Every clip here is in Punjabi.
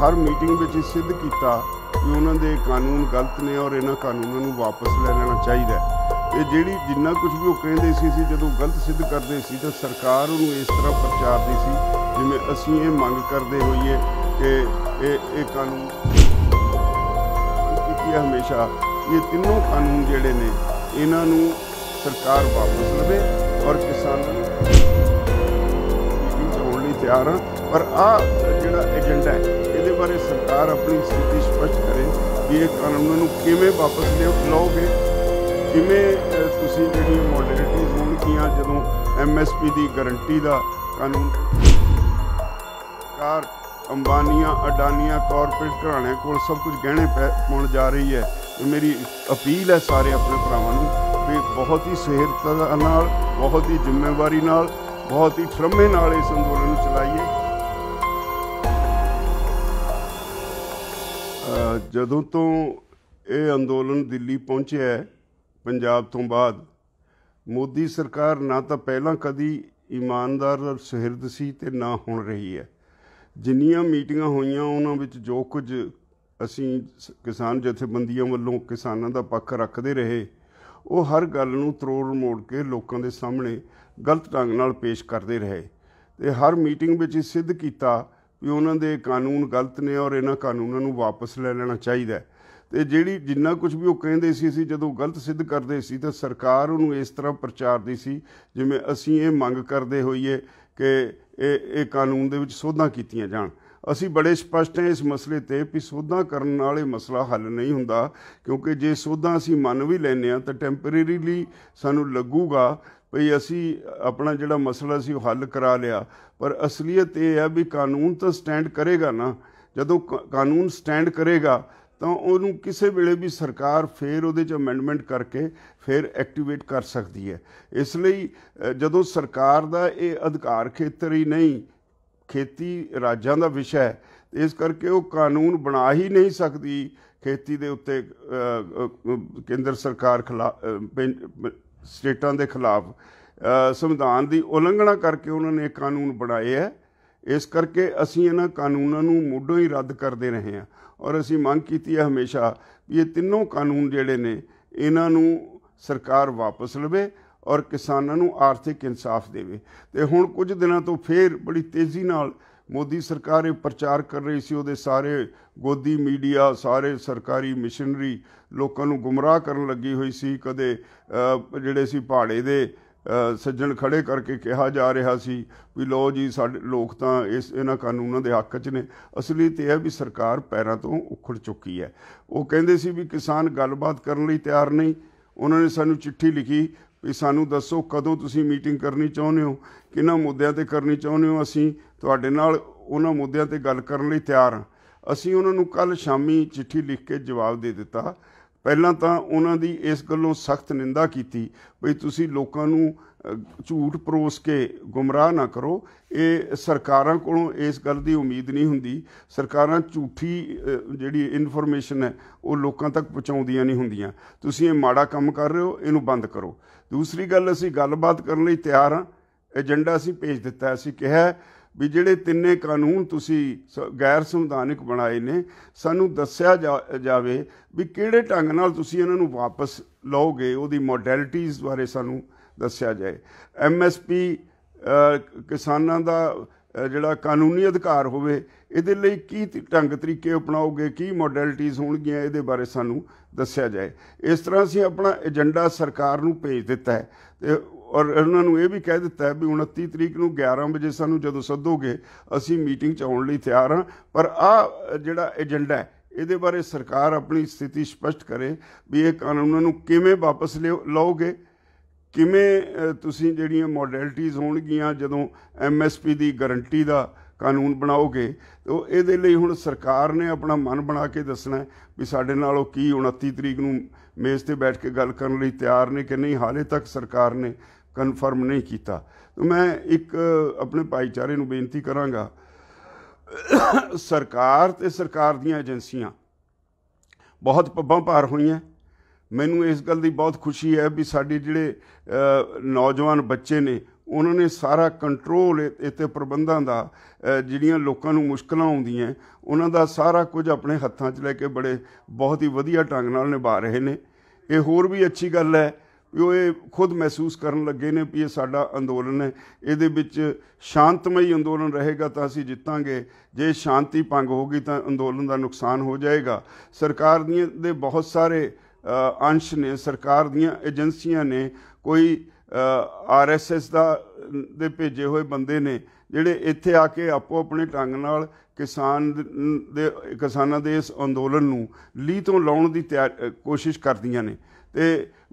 ਹਰ ਮੀਟਿੰਗ ਵਿੱਚ ਇਹ ਸਿੱਧ ਕੀਤਾ ਕਿ ਉਹਨਾਂ ਦੇ ਕਾਨੂੰਨ ਗਲਤ ਨੇ ਔਰ ਇਹਨਾਂ ਕਾਨੂੰਨਾਂ ਨੂੰ ਵਾਪਸ ਲੈ ਲੈਣਾ ਚਾਹੀਦਾ ਇਹ ਜਿਹੜੀ ਜਿੰਨਾ ਕੁਝ ਵੀ ਉਹ ਕਹਿੰਦੇ ਸੀ ਸੀ ਜਦੋਂ ਗਲਤ ਸਿੱਧ ਕਰਦੇ ਸੀ ਤਾਂ ਸਰਕਾਰ ਉਹਨੂੰ ਇਸ ਤਰ੍ਹਾਂ ਪ੍ਰਚਾਰਦੀ ਸੀ ਜਿਵੇਂ ਅਸੀਂ ਇਹ ਮੰਗ ਕਰਦੇ ਹੋਈਏ ਕਿ ਇਹ ਇਹ ਕਾਨੂੰਨ ਕੀਤੀ ਹਮੇਸ਼ਾ ਇਹ ਤਿੰਨੋਂ ਕਾਨੂੰਨ ਜਿਹੜੇ ਨੇ ਇਹਨਾਂ ਨੂੰ ਸਰਕਾਰ ਵਾਪਸ ਲਵੇ ਔਰ ਕਿਸਾਨਾਂ ਨੂੰ ਚੋਣ ਲਈ ਤਿਆਰ ਹਾਂ ਪਰ ਆ ਜਿਹੜਾ ਏਜੰਡਾ ਹੈ ਇਹਦੇ ਬਾਰੇ ਸਰਕਾਰ ਆਪਣੀ ਸਥਿਤੀ ਸਪਸ਼ਟ ਕਰੇ ਕਿ ਇਹ ਕਾਨੂੰਨ ਨੂੰ ਕਿਵੇਂ ਵਾਪਸ ਲਓਗੇ ਕਿਵੇਂ ਤੁਸੀਂ ਜਿਹੜੀ ਮੋਡਰਿਟੀਜ਼ ਕੀਆ ਜਦੋਂ ਐਮਐਸਪੀ ਦੀ ਗਾਰੰਟੀ ਦਾ ਕਾਨੂੰਨ ਸਰਕਾਰ ਅੰਬਾਨੀਆਂ ਅਡਾਨੀਆਂ ਕਾਰਪੋਰੇਟ ਘਰਾਣਿਆਂ ਕੋਲ ਸਭ ਕੁਝ ਗਹਿਣੇ ਪਾਉਣ ਜਾ ਰਹੀ ਹੈ ਮੇਰੀ ਅਪੀਲ ਹੈ ਸਾਰੇ ਆਪਣੇ ਭਰਾਵਾਂ ਨੂੰ ਵੀ ਬਹੁਤ ਹੀ ਸਿਹਰਤਾ ਨਾਲ ਬਹੁਤ ਹੀ ਜ਼ਿੰਮੇਵਾਰੀ ਨਾਲ ਬਹੁਤ ਹੀ ਫਰਮੇ ਨਾਲ ਇਸ ਅੰਦੋਲਨ ਨੂੰ ਚਲਾਈਏ ਜਦੋਂ ਤੋਂ ਇਹ ਅੰਦੋਲਨ ਦਿੱਲੀ ਪਹੁੰਚਿਆ ਹੈ ਪੰਜਾਬ ਤੋਂ ਬਾਅਦ ਮੋਦੀ ਸਰਕਾਰ ਨਾ ਤਾਂ ਪਹਿਲਾਂ ਕਦੀ ਇਮਾਨਦਾਰ ਔਰ ਸਹਿਰਦ ਸੀ ਤੇ ਨਾ ਹੁਣ ਰਹੀ ਹੈ ਜਿੰਨੀਆਂ ਮੀਟਿੰਗਾਂ ਹੋਈਆਂ ਉਹਨਾਂ ਵਿੱਚ ਜੋ ਕੁਝ ਅਸੀਂ ਕਿਸਾਨ ਜਥੇਬੰਦੀਆਂ ਵੱਲੋਂ ਕਿਸਾਨਾਂ ਦਾ ਪੱਖ ਰੱਖਦੇ ਰਹੇ ਉਹ ਹਰ ਗੱਲ ਨੂੰ ਤਰੋੜ ਮੋੜ ਕੇ ਲੋਕਾਂ ਦੇ ਸਾਹਮਣੇ ਗਲਤ ਢੰਗ ਨਾਲ ਪੇਸ਼ ਕਰਦੇ ਰਹੇ ਤੇ ਹਰ ਮੀਟਿੰਗ ਵਿੱਚ ਸਿੱਧ ਕੀਤਾ ਵੀ ਉਹਨਾਂ ਦੇ ਕਾਨੂੰਨ ਗਲਤ ਨੇ ਔਰ ਇਹਨਾਂ ਕਾਨੂੰਨਾਂ ਨੂੰ ਵਾਪਸ ਲੈ ਲੈਣਾ ਚਾਹੀਦਾ ਤੇ ਜਿਹੜੀ ਜਿੰਨਾ ਕੁਝ ਵੀ ਉਹ ਕਹਿੰਦੇ ਸੀ ਅਸੀਂ ਜਦੋਂ ਗਲਤ ਸਿੱਧ ਕਰਦੇ ਸੀ ਤਾਂ ਸਰਕਾਰ ਉਹਨੂੰ ਇਸ ਤਰ੍ਹਾਂ ਪ੍ਰਚਾਰਦੀ ਸੀ ਜਿਵੇਂ ਅਸੀਂ ਇਹ ਮੰਗ ਕਰਦੇ ਹੋਈਏ ਕਿ ਇਹ ਇਹ ਕਾਨੂੰਨ ਦੇ ਵਿੱਚ ਸੋਧਾਂ ਕੀਤੀਆਂ ਜਾਣ ਅਸੀਂ ਬੜੇ ਸਪਸ਼ਟ ਹਾਂ ਇਸ ਮਸਲੇ ਤੇ ਕਿ ਸੋਧਾਂ ਕਰਨ ਵਾਲੇ ਮਸਲਾ ਹੱਲ ਨਹੀਂ ਹੁੰਦਾ ਕਿਉਂਕਿ ਜੇ ਸੋਧਾਂ ਅਸੀਂ ਮੰਨ ਵੀ ਲੈਨੇ ਆ ਤਾਂ ਟੈਂਪਰੇਰੀਲੀ ਸਾਨੂੰ ਲੱਗੂਗਾ ਭਈ ਅਸੀਂ ਆਪਣਾ ਜਿਹੜਾ ਮਸਲਾ ਸੀ ਉਹ ਹੱਲ ਕਰਾ ਲਿਆ ਪਰ ਅਸਲੀਅਤ ਇਹ ਹੈ ਵੀ ਕਾਨੂੰਨ ਤਾਂ ਸਟੈਂਡ ਕਰੇਗਾ ਨਾ ਜਦੋਂ ਕਾਨੂੰਨ ਸਟੈਂਡ ਕਰੇਗਾ ਤਾਂ ਉਹਨੂੰ ਕਿਸੇ ਵੇਲੇ ਵੀ ਸਰਕਾਰ ਫੇਰ ਉਹਦੇ 'ਚ ਅਮੈਂਡਮੈਂਟ ਕਰਕੇ ਫੇਰ ਐਕਟੀਵੇਟ ਕਰ ਸਕਦੀ ਹੈ ਇਸ ਲਈ ਜਦੋਂ ਸਰਕਾਰ ਦਾ ਇਹ ਅਧਿਕਾਰ ਖੇਤਰ ਹੀ ਨਹੀਂ ਖੇਤੀ ਰਾਜਾਂ ਦਾ ਵਿਸ਼ਾ ਹੈ ਇਸ ਕਰਕੇ ਉਹ ਕਾਨੂੰਨ ਬਣਾ ਹੀ ਨਹੀਂ ਸਕਦੀ ਖੇਤੀ ਦੇ ਉੱਤੇ ਕੇਂਦਰ ਸਰਕਾਰ ਖਿਲਾਫ ਸਟੇਟਾਂ ਦੇ ਖਿਲਾਫ ਸੰਵਿਧਾਨ ਦੀ ਉਲੰਘਣਾ ਕਰਕੇ ਉਹਨਾਂ ਨੇ ਕਾਨੂੰਨ ਬਣਾਏ ਹੈ ਇਸ ਕਰਕੇ ਅਸੀਂ ਇਹਨਾਂ ਕਾਨੂੰਨਾਂ ਨੂੰ ਮੁੱਢੋਂ ਹੀ ਰੱਦ ਕਰਦੇ ਰਹੇ ਹਾਂ ਔਰ ਅਸੀਂ ਮੰਗ ਕੀਤੀ ਹੈ ਹਮੇਸ਼ਾ ਵੀ ਇਹ ਤਿੰਨੋਂ ਕਾਨੂੰਨ ਜਿਹੜੇ ਨੇ ਇਹਨਾਂ ਨੂੰ ਸਰਕਾਰ ਵਾਪਸ ਲਵੇ ਔਰ ਕਿਸਾਨਾਂ ਨੂੰ ਆਰਥਿਕ ਇਨਸਾਫ ਦੇਵੇ ਤੇ ਹੁਣ ਕੁਝ ਦਿਨਾਂ ਤੋਂ ਫੇਰ ਬੜੀ ਤੇਜ਼ੀ ਨਾਲ ਮੋਦੀ ਸਰਕਾਰ ਇਹ ਪ੍ਰਚਾਰ ਕਰ ਰਹੀ ਸੀ ਉਹਦੇ ਸਾਰੇ ਗੋਦੀ ਮੀਡੀਆ ਸਾਰੇ ਸਰਕਾਰੀ ਮਿਸ਼ਨਰੀ ਲੋਕਾਂ ਨੂੰ ਗੁੰਮਰਾਹ ਕਰਨ ਲੱਗੀ ਹੋਈ ਸੀ ਕਦੇ ਜਿਹੜੇ ਸੀ ਪਹਾੜੇ ਦੇ ਸੱਜਣ ਖੜੇ ਕਰਕੇ ਕਿਹਾ ਜਾ ਰਿਹਾ ਸੀ ਵੀ ਲੋ ਜੀ ਸਾਡੇ ਲੋਕ ਤਾਂ ਇਸ ਇਹਨਾਂ ਕਾਨੂੰਨਾਂ ਦੇ ਹੱਕ 'ਚ ਨੇ ਅਸਲੀ ਤੇ ਇਹ ਵੀ ਸਰਕਾਰ ਪੈਰਾਂ ਤੋਂ ਉਖੜ ਚੁੱਕੀ ਹੈ ਉਹ ਕਹਿੰਦੇ ਸੀ ਵੀ ਕਿਸਾਨ ਗੱਲਬਾਤ ਕਰਨ ਲਈ ਤਿਆਰ ਨਹੀਂ ਉਹਨਾਂ ਨੇ ਸਾਨੂੰ ਚਿੱਠੀ ਲਿਖੀ ਵੀ ਸਾਨੂੰ ਦੱਸੋ ਕਦੋਂ ਤੁਸੀਂ ਮੀਟਿੰਗ ਕਰਨੀ ਚਾਹੁੰਦੇ ਹੋ ਕਿਹਨਾਂ ਮੁੱਦਿਆਂ ਤੇ ਕਰਨੀ ਚਾਹੁੰਦੇ ਹੋ ਅਸੀਂ ਤੁਹਾਡੇ ਨਾਲ ਉਹਨਾਂ ਮੁੱਦਿਆਂ ਤੇ ਗੱਲ ਕਰਨ ਲਈ ਤਿਆਰ ਹਾਂ ਅਸੀਂ ਉਹਨਾਂ ਨੂੰ ਕੱਲ ਸ਼ਾਮੀ ਚਿੱਠੀ ਲਿਖ ਕੇ ਜਵਾਬ ਦੇ ਦਿੱਤਾ ਪਹਿਲਾਂ ਤਾਂ ਉਹਨਾਂ ਦੀ ਇਸ ਗੱਲੋਂ ਸਖਤ ਨਿੰਦਾ ਕੀਤੀ ਵੀ ਤੁਸੀਂ ਲੋਕਾਂ ਨੂੰ ਝੂਠ ਪਰੋਸ ਕੇ ਗੁੰਮਰਾਹ ਨਾ ਕਰੋ ਇਹ ਸਰਕਾਰਾਂ ਕੋਲੋਂ ਇਸ ਗੱਲ ਦੀ ਉਮੀਦ ਨਹੀਂ ਹੁੰਦੀ ਸਰਕਾਰਾਂ ਝੂਠੀ ਜਿਹੜੀ ਇਨਫੋਰਮੇਸ਼ਨ ਹੈ ਉਹ ਲੋਕਾਂ ਤੱਕ ਪਹੁੰਚਾਉਂਦੀਆਂ ਨਹੀਂ ਹੁੰਦੀਆਂ ਤੁਸੀਂ ਇਹ ਮਾੜਾ ਕੰਮ ਕਰ ਰਹੇ ਹੋ ਇਹਨੂੰ ਬੰਦ ਕਰੋ ਦੂਸਰੀ ਗੱਲ ਅਸੀਂ ਗੱਲਬਾਤ ਕਰਨ ਲਈ ਤਿਆਰ ਹਾਂ ਏਜੰਡਾ ਅਸੀਂ ਭੇਜ ਦਿੱਤਾ ਅਸੀਂ ਕਿਹਾ ਵੀ ਜਿਹੜੇ ਤਿੰਨੇ ਕਾਨੂੰਨ ਤੁਸੀਂ ਗੈਰ ਸੰਵਿਧਾਨਿਕ ਬਣਾਏ ਨੇ ਸਾਨੂੰ ਦੱਸਿਆ ਜਾਵੇ ਵੀ ਕਿਹੜੇ ਢੰਗ ਨਾਲ ਤੁਸੀਂ ਇਹਨਾਂ ਨੂੰ ਵਾਪਸ ਲਓਗੇ ਉਹਦੀ ਮੋਡੈਲਿਟੀਆਂ ਬਾਰੇ ਸਾਨੂੰ ਦੱਸਿਆ ਜਾਏ ਐਮਐਸਪੀ ਕਿਸਾਨਾਂ ਦਾ ਜਿਹੜਾ ਕਾਨੂੰਨੀ ਅਧਿਕਾਰ ਹੋਵੇ ਇਹਦੇ ਲਈ ਕੀ ਢੰਗ ਤਰੀਕੇ ਅਪਣਾਓਗੇ ਕੀ ਮੋਡੈਲਿਟੀਆਂ ਹੋਣਗੀਆਂ ਇਹਦੇ ਬਾਰੇ ਸਾਨੂੰ ਦੱਸਿਆ ਜਾਏ ਇਸ ਤਰ੍ਹਾਂ ਅਸੀਂ ਆਪਣਾ ਏਜੰਡਾ ਸਰਕਾਰ ਨੂੰ ਭੇਜ ਦਿੱਤਾ ਹੈ ਤੇ ਔਰ ਉਹਨਾਂ ਨੂੰ ਇਹ ਵੀ ਕਹਿ ਦਿੱਤਾ ਵੀ 29 ਤਰੀਕ ਨੂੰ 11 ਵਜੇ ਸਾਨੂੰ ਜਦੋਂ ਸੱਦੋਗੇ ਅਸੀਂ ਮੀਟਿੰਗ 'ਚ ਆਉਣ ਲਈ ਤਿਆਰ ਹਾਂ ਪਰ ਆ ਜਿਹੜਾ ਏਜੰਡਾ ਹੈ ਇਹਦੇ ਬਾਰੇ ਸਰਕਾਰ ਆਪਣੀ ਸਥਿਤੀ ਸਪਸ਼ਟ ਕਰੇ ਵੀ ਇਹ ਕਾਨੂੰਨਾਂ ਨੂੰ ਕਿਵੇਂ ਵਾਪਸ ਲਓਗੇ ਕਿਵੇਂ ਤੁਸੀਂ ਜਿਹੜੀਆਂ ਮੋਡੈਲਿਟੀਆਂ ਹੋਣਗੀਆਂ ਜਦੋਂ ਐਮਐਸਪੀ ਦੀ ਗਾਰੰਟੀ ਦਾ ਕਾਨੂੰਨ ਬਣਾਓਗੇ ਉਹ ਇਹਦੇ ਲਈ ਹੁਣ ਸਰਕਾਰ ਨੇ ਆਪਣਾ ਮਨ ਬਣਾ ਕੇ ਦੱਸਣਾ ਵੀ ਸਾਡੇ ਨਾਲ ਉਹ ਕੀ 29 ਤਰੀਕ ਨੂੰ ਮੇਜ਼ ਤੇ ਬੈਠ ਕੇ ਗੱਲ ਕਰਨ ਲਈ ਤਿਆਰ ਨੇ ਕਿ ਨਹੀਂ ਹਾਲੇ ਤੱਕ ਸਰਕਾਰ ਨੇ ਕਨਫਰਮ ਨਹੀਂ ਕੀਤਾ ਮੈਂ ਇੱਕ ਆਪਣੇ ਭਾਈਚਾਰੇ ਨੂੰ ਬੇਨਤੀ ਕਰਾਂਗਾ ਸਰਕਾਰ ਤੇ ਸਰਕਾਰ ਦੀਆਂ ਏਜੰਸੀਆਂ ਬਹੁਤ ਪੱਬਾਂ ਭਾਰ ਹੋਈਆਂ ਮੈਨੂੰ ਇਸ ਗੱਲ ਦੀ ਬਹੁਤ ਖੁਸ਼ੀ ਹੈ ਵੀ ਸਾਡੇ ਜਿਹੜੇ ਨੌਜਵਾਨ ਬੱਚੇ ਨੇ ਉਹਨਾਂ ਨੇ ਸਾਰਾ ਕੰਟਰੋਲ ਇਤੇ ਪ੍ਰਬੰਧਾਂ ਦਾ ਜਿਹੜੀਆਂ ਲੋਕਾਂ ਨੂੰ ਮੁਸ਼ਕਲਾਂ ਆਉਂਦੀਆਂ ਉਹਨਾਂ ਦਾ ਸਾਰਾ ਕੁਝ ਆਪਣੇ ਹੱਥਾਂ 'ਚ ਲੈ ਕੇ ਬੜੇ ਬਹੁਤ ਹੀ ਵਧੀਆ ਢੰਗ ਨਾਲ ਨਿਭਾ ਰਹੇ ਨੇ ਇਹ ਹੋਰ ਵੀ ਅੱਛੀ ਗੱਲ ਹੈ ਵੀ ਉਹ ਇਹ ਖੁਦ ਮਹਿਸੂਸ ਕਰਨ ਲੱਗੇ ਨੇ ਵੀ ਇਹ ਸਾਡਾ ਅੰਦੋਲਨ ਹੈ ਇਹਦੇ ਵਿੱਚ ਸ਼ਾਂਤਮਈ ਅੰਦੋਲਨ ਰਹੇਗਾ ਤਾਂ ਅਸੀਂ ਜਿੱਤਾਂਗੇ ਜੇ ਸ਼ਾਂਤੀ ਭੰਗ ਗਈ ਤਾਂ ਅੰਦੋਲਨ ਦਾ ਨੁਕਸਾਨ ਹੋ ਜਾਏਗਾ ਸਰਕਾਰ ਦੀਆਂ ਦੇ ਬਹੁਤ ਸਾਰੇ ਅੰਸ਼ ਨੇ ਸਰਕਾਰ ਦੀਆਂ ਏਜੰਸੀਆਂ ਨੇ ਕੋਈ ਆਰਐਸਐਸ ਦਾ ਦੇ ਭੇਜੇ ਹੋਏ ਬੰਦੇ ਨੇ ਜਿਹੜੇ ਇੱਥੇ ਆ ਕੇ ਆਪੋ ਆਪਣੇ ਢੰਗ ਨਾਲ ਕਿਸਾਨ ਦੇ ਕਿਸਾਨਾਂ ਦੇ ਇਸ ਅੰਦੋਲਨ ਨੂੰ ਲੀ ਤੋਂ ਲਾਉਣ ਦੀ ਕੋਸ਼ਿਸ਼ ਕਰਦੀਆਂ ਨੇ ਤੇ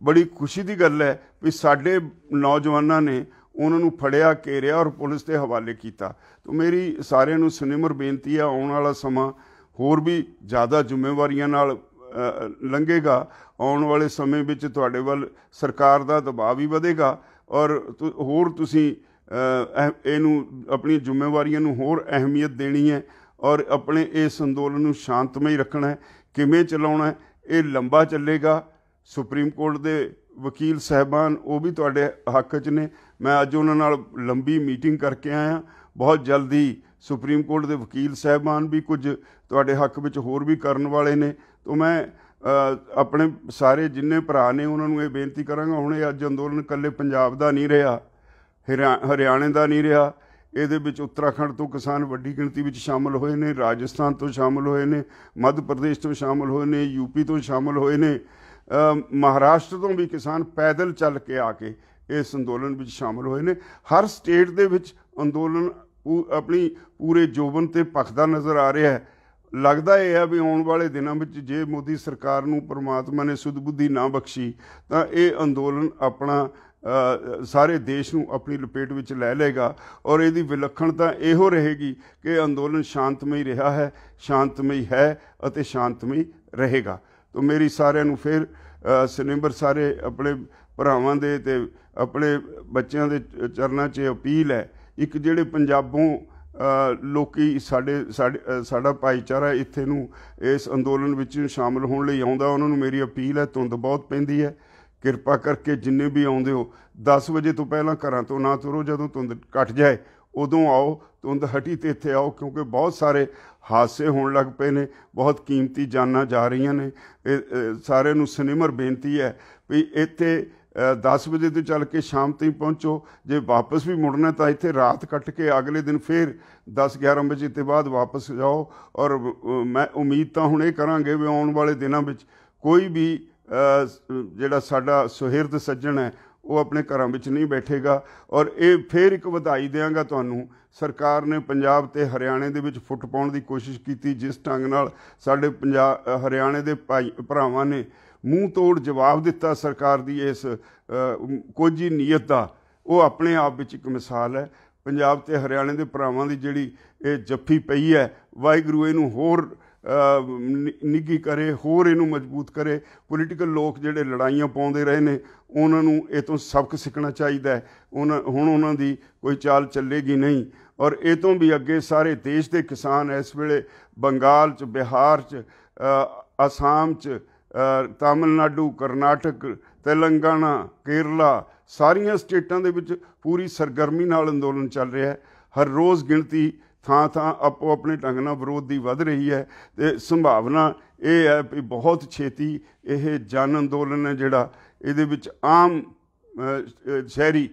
ਬੜੀ ਖੁਸ਼ੀ ਦੀ ਗੱਲ ਹੈ ਵੀ ਸਾਡੇ ਨੌਜਵਾਨਾਂ ਨੇ ਉਹਨਾਂ ਨੂੰ ਫੜਿਆ ਕੇਰਿਆ ਔਰ ਪੁਲਿਸ ਦੇ ਹਵਾਲੇ ਕੀਤਾ ਤੋਂ ਮੇਰੀ ਸਾਰਿਆਂ ਨੂੰ ਸੁਨਿਮਰ ਬੇਨਤੀ ਹੈ ਆਉਣ ਵਾਲਾ ਸਮਾਂ ਹੋਰ ਵੀ ਜ਼ਿਆਦਾ ਜ਼ਿੰਮੇਵਾਰੀਆਂ ਨਾਲ ਲੰਘੇਗਾ ਆਉਣ ਵਾਲੇ ਸਮੇਂ ਵਿੱਚ ਤੁਹਾਡੇ ਵੱਲ ਸਰਕਾਰ ਦਾ ਦਬਾਅ ਵੀ ਵਧੇਗਾ ਔਰ ਹੋਰ ਤੁਸੀਂ ਇਹਨੂੰ ਆਪਣੀਆਂ ਜ਼ਿੰਮੇਵਾਰੀਆਂ ਨੂੰ ਹੋਰ ਅਹਿਮੀਅਤ ਦੇਣੀ ਹੈ ਔਰ ਆਪਣੇ ਇਸ ਅੰਦੋਲਨ ਨੂੰ ਸ਼ਾਂਤਮਈ ਰੱਖਣਾ ਹੈ ਕਿਵੇਂ ਚਲਾਉਣਾ ਇਹ ਲੰਬਾ ਚੱਲੇਗਾ ਸੁਪਰੀਮ ਕੋਰਟ ਦੇ ਵਕੀਲ ਸਹਿਬਾਨ ਉਹ ਵੀ ਤੁਹਾਡੇ ਹੱਕ 'ਚ ਨੇ ਮੈਂ ਅੱਜ ਉਹਨਾਂ ਨਾਲ ਲੰਬੀ ਮੀਟਿੰਗ ਕਰਕੇ ਆਇਆ ਬਹੁਤ ਜਲਦੀ ਸੁਪਰੀਮ ਕੋਰਟ ਦੇ ਵਕੀਲ ਸਹਿਬਾਨ ਵੀ ਕੁਝ ਤੁਹਾਡੇ ਹੱਕ ਵਿੱਚ ਹੋਰ ਵੀ ਕਰਨ ਵਾਲੇ ਨੇ ਤੋ ਮੈਂ ਆਪਣੇ ਸਾਰੇ ਜਿੰਨੇ ਭਰਾ ਨੇ ਉਹਨਾਂ ਨੂੰ ਇਹ ਬੇਨਤੀ ਕਰਾਂਗਾ ਹੁਣ ਇਹ ਅੱਜ ਅੰਦੋਲਨ ਇਕੱਲੇ ਪੰਜਾਬ ਦਾ ਨਹੀਂ ਰਿਹਾ ਹਰਿਆਣੇ ਦਾ ਨਹੀਂ ਰਿਹਾ ਇਹਦੇ ਵਿੱਚ ਉੱਤਰਾਖੰਡ ਤੋਂ ਕਿਸਾਨ ਵੱਡੀ ਗਿਣਤੀ ਵਿੱਚ ਸ਼ਾਮਲ ਹੋਏ ਨੇ ਰਾਜਸਥਾਨ ਤੋਂ ਸ਼ਾਮਲ ਹੋਏ ਨੇ ਮੱਧ ਪ੍ਰਦੇਸ਼ ਤੋਂ ਸ਼ਾਮਲ ਹੋਏ ਨੇ ਯੂਪੀ ਤੋਂ ਸ਼ਾਮਲ ਹੋਏ ਨੇ ਮਹਾਰਾਸ਼ਟਰ ਤੋਂ ਵੀ ਕਿਸਾਨ ਪੈਦਲ ਚੱਲ ਕੇ ਆ ਕੇ ਇਸ ਅੰਦੋਲਨ ਵਿੱਚ ਸ਼ਾਮਲ ਹੋਏ ਨੇ ਹਰ ਸਟੇਟ ਦੇ ਵਿੱਚ ਅੰਦੋਲਨ ਆਪਣੀ ਪੂਰੇ ਜੋਬਨ ਤੇ ਪਖਦਾ ਨਜ਼ਰ ਆ ਰਿਹਾ ਹੈ ਲੱਗਦਾ ਇਹ ਆ ਵੀ ਆਉਣ ਵਾਲੇ ਦਿਨਾਂ ਵਿੱਚ ਜੇ ਮੋਦੀ ਸਰਕਾਰ ਨੂੰ ਪਰਮਾਤਮਾ ਨੇ ਸੁਧ ਬੁੱਧੀ ਨਾ ਬਖਸ਼ੀ ਤਾਂ ਇਹ ਅੰਦੋਲਨ ਆਪਣਾ ਸਾਰੇ ਦੇਸ਼ ਨੂੰ ਆਪਣੀ ਲਪੇਟ ਵਿੱਚ ਲੈ ਲੇਗਾ ਔਰ ਇਹਦੀ ਵਿਲੱਖਣਤਾ ਇਹੋ ਰਹੇਗੀ ਕਿ ਅੰਦੋਲਨ ਸ਼ਾਂਤਮਈ ਰਿਹਾ ਹੈ ਸ਼ਾਂਤਮਈ ਹੈ ਅਤੇ ਸ਼ਾਂਤਮਈ ਰਹੇਗਾ ਤੋਂ ਮੇਰੀ ਸਾਰਿਆਂ ਨੂੰ ਫਿਰ ਸਨੇਮਰ ਸਾਰੇ ਆਪਣੇ ਭਰਾਵਾਂ ਦੇ ਤੇ ਆਪਣੇ ਬੱਚਿਆਂ ਦੇ ਚਰਨਾਂ 'ਚ ਅਪੀਲ ਹੈ ਇੱਕ ਜਿਹੜੇ ਪੰਜਾਬੋਂ ਲੋਕੀ ਸਾਡੇ ਸਾਡਾ ਭਾਈਚਾਰਾ ਇੱਥੇ ਨੂੰ ਇਸ ਅੰਦੋਲਨ ਵਿੱਚ ਸ਼ਾਮਲ ਹੋਣ ਲਈ ਆਉਂਦਾ ਉਹਨਾਂ ਨੂੰ ਮੇਰੀ ਅਪੀਲ ਹੈ ਤੁੰਦ ਬਹੁਤ ਪੈਂਦੀ ਹੈ ਕਿਰਪਾ ਕਰਕੇ ਜਿੰਨੇ ਵੀ ਆਉਂਦੇ ਹੋ 10 ਵਜੇ ਤੋਂ ਪਹਿਲਾਂ ਘਰਾਂ ਤੋਂ ਨਾ ਤੁਰੋ ਜਦੋਂ ਤੁੰਦ ਕੱਟ ਜਾਏ ਉਦੋਂ ਆਓ ਤੁੰਦ ਹਟੀ ਤੇ ਇੱਥੇ ਆਓ ਕਿਉਂਕਿ ਬਹੁਤ ਸਾਰੇ ਹਾਸੇ ਹੋਣ ਲੱਗ ਪਏ ਨੇ ਬਹੁਤ ਕੀਮਤੀ ਜਾਨਾਂ ਜਾ ਰਹੀਆਂ ਨੇ ਸਾਰੇ ਨੂੰ ਸਿਨੇਮਰ ਬੇਨਤੀ ਹੈ ਵੀ ਇੱਥੇ 10 ਵਜੇ ਤੋਂ ਚੱਲ ਕੇ ਸ਼ਾਮ ਤੱਕ ਪਹੁੰਚੋ ਜੇ ਵਾਪਸ ਵੀ ਮੁੜਨਾ ਤਾਂ ਇੱਥੇ ਰਾਤ ਕੱਟ ਕੇ ਅਗਲੇ ਦਿਨ ਫੇਰ 10 11 ਵਜੇ ਤੋਂ ਬਾਅਦ ਵਾਪਸ ਜਾਓ ਔਰ ਮੈਂ ਉਮੀਦ ਤਾਂ ਹੁਣ ਇਹ ਕਰਾਂਗੇ ਵੀ ਆਉਣ ਵਾਲੇ ਦਿਨਾਂ ਵਿੱਚ ਕੋਈ ਵੀ ਜਿਹੜਾ ਸਾਡਾ ਸੁਹਿਰਦ ਸੱਜਣ ਹੈ ਉਹ ਆਪਣੇ ਘਰਾਂ ਵਿੱਚ ਨਹੀਂ ਬੈਠੇਗਾ ਔਰ ਇਹ ਫੇਰ ਇੱਕ ਵਧਾਈ ਦੇਵਾਂਗਾ ਤੁਹਾਨੂੰ ਸਰਕਾਰ ਨੇ ਪੰਜਾਬ ਤੇ ਹਰਿਆਣੇ ਦੇ ਵਿੱਚ ਫੁੱਟ ਪਾਉਣ ਦੀ ਕੋਸ਼ਿਸ਼ ਕੀਤੀ ਜਿਸ ਢੰਗ ਨਾਲ ਸਾਡੇ ਪੰਜਾਬ ਹਰਿਆਣੇ ਦੇ ਭਾਈ ਭਰਾਵਾਂ ਨੇ ਮੂੰਹ ਤੋੜ ਜਵਾਬ ਦਿੱਤਾ ਸਰਕਾਰ ਦੀ ਇਸ ਕੋਝੀ ਨੀਅਤ ਦਾ ਉਹ ਆਪਣੇ ਆਪ ਵਿੱਚ ਇੱਕ ਮਿਸਾਲ ਹੈ ਪੰਜਾਬ ਤੇ ਹਰਿਆਣੇ ਦੇ ਭਰਾਵਾਂ ਦੀ ਜਿਹੜੀ ਇਹ ਜੱਫੀ ਪਈ ਹੈ ਵਾਹਿਗੁਰੂ ਇਹਨੂੰ ਹੋਰ ਨਿੱਗੀ ਕਰੇ ਹੋਰ ਇਹਨੂੰ ਮਜ਼ਬੂਤ ਕਰੇ ਪੋਲੀਟੀਕਲ ਲੋਕ ਜਿਹੜੇ ਲੜਾਈਆਂ ਪਾਉਂਦੇ ਰਹੇ ਨੇ ਉਹਨਾਂ ਨੂੰ ਇਹ ਤੋਂ ਸਬਕ ਸਿੱਖਣਾ ਚਾਹੀਦਾ ਹੈ ਉਹਨਾਂ ਹੁਣ ਉਹਨਾਂ ਦੀ ਕੋਈ ਚਾਲ ਚੱਲੇਗੀ ਨਹੀਂ ਔਰ ਇਹ ਤੋਂ ਵੀ ਅੱਗੇ ਸਾਰੇ ਦੇਸ਼ ਦੇ ਕਿਸਾਨ ਇਸ ਵੇਲੇ ਬੰਗਾਲ 'ਚ ਬਿਹਾਰ 'ਚ ਅਸਾਮ 'ਚ ਤਾਮਿਲਨਾਡੂ ਕਰਨਾਟਕ ਤੇਲੰਗਾਨਾ ਕੇਰਲਾ ਸਾਰੀਆਂ ਸਟੇਟਾਂ ਦੇ ਵਿੱਚ ਪੂਰੀ ਸਰਗਰਮੀ ਨਾਲ ਅੰਦੋਲਨ ਚੱਲ ਰਿਹਾ ਹੈ ਹਰ ਰੋਜ਼ ਗਿਣਤੀ ਥਾਂ ਥਾਂ ਆਪੋ ਆਪਣੇ ਢੰਗ ਨਾਲ ਵਿਰੋਧ ਦੀ ਵੱਧ ਰਹੀ ਹੈ ਤੇ ਸੰਭਾਵਨਾ ਇਹ ਹੈ ਕਿ ਬਹੁਤ ਛੇਤੀ ਇਹ ਜਨ ਅੰਦੋਲਨ ਹੈ ਜਿਹੜਾ ਇਹਦੇ ਵਿੱਚ ਆਮ ਸ਼ਹਿਰੀ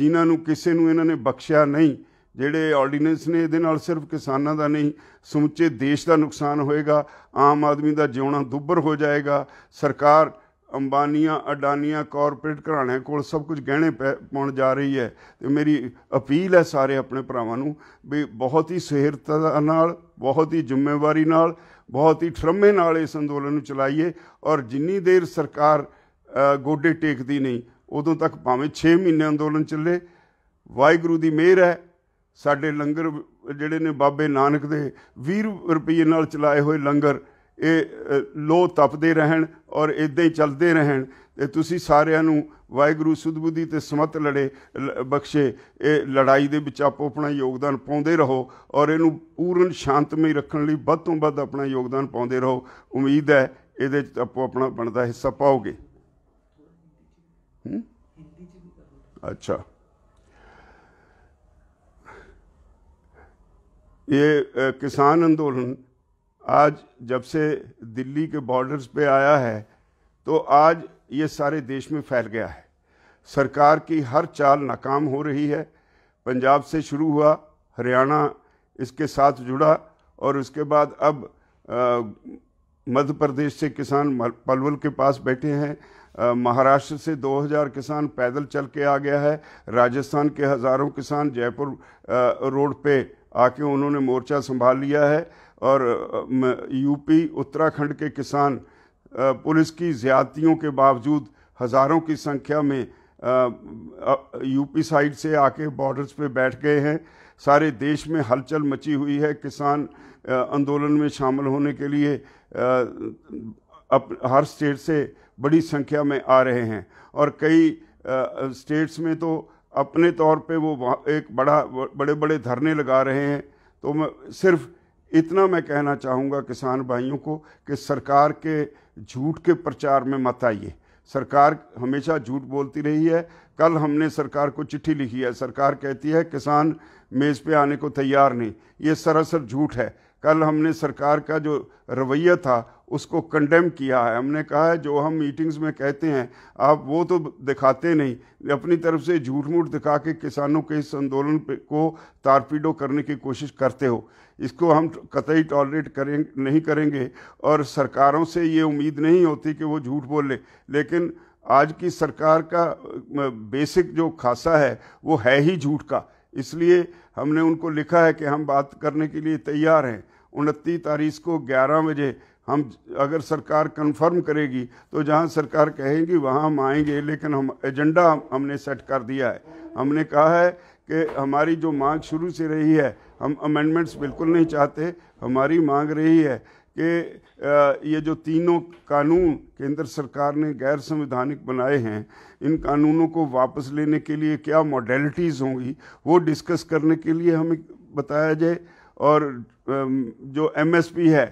ਜਿਨ੍ਹਾਂ ਨੂੰ ਕਿਸੇ ਨੂੰ ਇਹਨਾਂ ਨੇ ਬਖਸ਼ਿਆ ਨਹੀਂ ਜਿਹੜੇ ਆਰਡੀਨੈਂਸ ਨੇ ਇਹਦੇ ਨਾਲ ਸਿਰਫ ਕਿਸਾਨਾਂ ਦਾ ਨਹੀਂ ਸਮੁੱਚੇ ਦੇਸ਼ ਦਾ ਨੁਕਸਾਨ ਹੋਏਗਾ ਆਮ ਆਦਮੀ ਦਾ ਜਿਉਣਾ ਦੁੱਬਰ ਹੋ ਜਾਏਗਾ ਸਰਕਾਰ ਅੰਬਾਨੀਆਂ ਅਡਾਨੀਆਂ ਕਾਰਪੋਰੇਟ ਘਰਾਣਿਆਂ ਕੋਲ ਸਭ ਕੁਝ ਗਹਿਣੇ ਪਾਉਣ ਜਾ ਰਹੀ ਹੈ ਤੇ ਮੇਰੀ ਅਪੀਲ ਹੈ ਸਾਰੇ ਆਪਣੇ ਭਰਾਵਾਂ ਨੂੰ ਵੀ ਬਹੁਤ ਹੀ ਸਿਹਰਤਾ ਨਾਲ ਬਹੁਤ ਹੀ ਜ਼ਿੰਮੇਵਾਰੀ ਨਾਲ ਬਹੁਤ ਹੀ ਠਰਮੇ ਨਾਲ ਇਸ ਅੰਦੋਲਨ ਨੂੰ ਚਲਾਈਏ ਔਰ ਜਿੰਨੀ ਦੇਰ ਸਰਕਾਰ ਗੋਡੇ ਟੇਕਦੀ ਨਹੀਂ ਉਦੋਂ ਤੱਕ ਭਾਵੇਂ 6 ਮਹੀਨੇ ਅੰਦੋਲਨ ਚੱਲੇ ਵਾਹਿਗੁਰੂ ਦੀ ਮਿਹਰ ਹੈ ਸਾਡੇ ਲੰਗਰ ਜਿਹੜੇ ਨੇ ਬਾਬੇ ਨਾਨਕ ਦੇ 20 ਰੁਪਏ ਨਾਲ ਚਲਾਏ ਹੋਏ ਲੰਗਰ ਇਹ ਲੋ ਤਪਦੇ ਰਹਿਣ ਔਰ ਇਦਾਂ ਹੀ ਚੱਲਦੇ ਰਹਿਣ ਤੇ ਤੁਸੀਂ ਸਾਰਿਆਂ ਨੂੰ ਵਾਹਿਗੁਰੂ ਸੁਧਬੁੱਧੀ ਤੇ ਸਮਤ ਲੜੇ ਬਖਸ਼ੇ ਇਹ ਲੜਾਈ ਦੇ ਵਿੱਚ ਆਪੋ ਆਪਣਾ ਯੋਗਦਾਨ ਪਾਉਂਦੇ ਰਹੋ ਔਰ ਇਹਨੂੰ ਪੂਰਨ ਸ਼ਾਂਤਮਈ ਰੱਖਣ ਲਈ ਵੱਧ ਤੋਂ ਵੱਧ ਆਪਣਾ ਯੋਗਦਾਨ ਪਾਉਂਦੇ ਰਹੋ ਉਮੀਦ ਹੈ ਇਹਦੇ ਵਿੱਚ ਆਪੋ ਆਪਣਾ ਬਣਦਾ ਹਿੱਸਾ ਪਾਓਗੇ ਅੱਛਾ ਇਹ ਕਿਸਾਨ ਅੰਦੋਲਨ आज जब से दिल्ली के बॉर्डर्स पे आया है तो आज ये सारे देश में फैल गया है सरकार की हर चाल नाकाम हो रही है पंजाब से शुरू हुआ हरियाणा इसके साथ जुड़ा और उसके बाद अब मध्य प्रदेश से किसान पलवल के पास बैठे हैं महाराष्ट्र से 2000 किसान पैदल चल के आ गया है राजस्थान के हज़ारों किसान जयपुर रोड पे आके उन्होंने मोर्चा संभाल लिया है और यूपी उत्तराखंड के किसान पुलिस की ज़्यादतियों के बावजूद हज़ारों की संख्या में यूपी साइड से आके बॉर्डर्स पे बैठ गए हैं सारे देश में हलचल मची हुई है किसान आंदोलन में शामिल होने के लिए अप, हर स्टेट से बड़ी संख्या में आ रहे हैं और कई स्टेट्स में तो अपने तौर पे वो एक बड़ा बड़े बड़े धरने लगा रहे हैं तो मैं सिर्फ इतना मैं कहना चाहूँगा किसान भाइयों को कि सरकार के झूठ के प्रचार में मत आइए सरकार हमेशा झूठ बोलती रही है कल हमने सरकार को चिट्ठी लिखी है सरकार कहती है किसान मेज़ पे आने को तैयार नहीं ये सरासर झूठ है कल हमने सरकार का जो रवैया था उसको कंडेम किया है हमने कहा है जो हम मीटिंग्स में कहते हैं आप वो तो दिखाते नहीं अपनी तरफ से झूठ मूठ दिखा के किसानों के इस आंदोलन को तारपीडो करने की कोशिश करते हो इसको हम कतई टॉलरेट करें नहीं करेंगे और सरकारों से ये उम्मीद नहीं होती कि वो झूठ बोले लेकिन आज की सरकार का बेसिक जो खासा है वो है ही झूठ का इसलिए हमने उनको लिखा है कि हम बात करने के लिए तैयार हैं उनतीस तारीख को ग्यारह बजे हम अगर सरकार कंफर्म करेगी तो जहां सरकार कहेगी वहां हम आएंगे लेकिन हम एजेंडा हमने सेट कर दिया है हमने कहा है कि हमारी जो मांग शुरू से रही है हम अमेंडमेंट्स बिल्कुल नहीं चाहते हमारी मांग रही है कि ये जो तीनों कानून केंद्र सरकार ने गैर संवैधानिक बनाए हैं इन कानूनों को वापस लेने के लिए क्या मॉडलिटीज़ होंगी वो डिस्कस करने के लिए हमें बताया जाए और जो एमएसपी है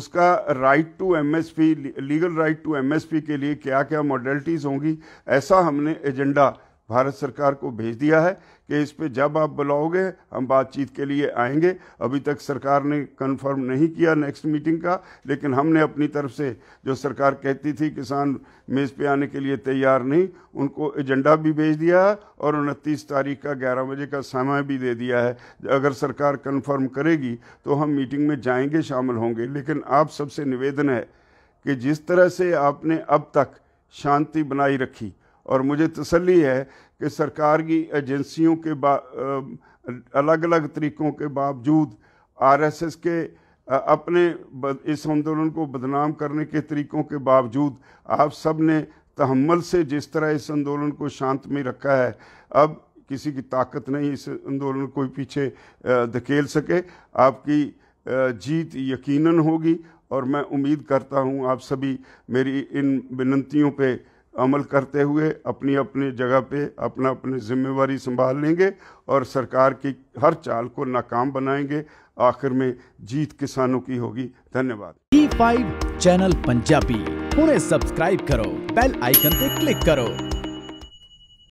उसका right to MSP legal right to MSP के लिए क्या क्या मॉडलिटीज़ होंगी ऐसा हमने एजेंडा भारत सरकार को भेज दिया है कि इस पे जब आप बुलाओगे हम बातचीत के लिए आएंगे अभी तक सरकार ने कंफर्म नहीं किया नेक्स्ट मीटिंग का लेकिन हमने अपनी तरफ से जो सरकार कहती थी किसान मेज़ पे आने के लिए तैयार नहीं उनको एजेंडा भी भेज दिया है और उनतीस तारीख का ग्यारह बजे का समय भी दे दिया है अगर सरकार कन्फर्म करेगी तो हम मीटिंग में जाएंगे शामिल होंगे लेकिन आप सबसे निवेदन है कि जिस तरह से आपने अब तक शांति बनाई रखी और मुझे तसली है कि सरकार की एजेंसियों के अलग अलग तरीक़ों के बावजूद आरएसएस के अपने इस आंदोलन को बदनाम करने के तरीक़ों के बावजूद आप सब ने तहमल से जिस तरह इस आंदोलन को शांत में रखा है अब किसी की ताकत नहीं इस आंदोलन को पीछे धकेल सके आपकी जीत यकीनन होगी और मैं उम्मीद करता हूं आप सभी मेरी इन विनंतियों पे अमल करते हुए अपनी अपनी जगह पे अपना अपनी जिम्मेवारी संभाल लेंगे और सरकार की हर चाल को नाकाम बनाएंगे आखिर में जीत किसानों की होगी धन्यवाद फाइव चैनल पंजाबी पूरे सब्सक्राइब करो बेल आइकन पे क्लिक करो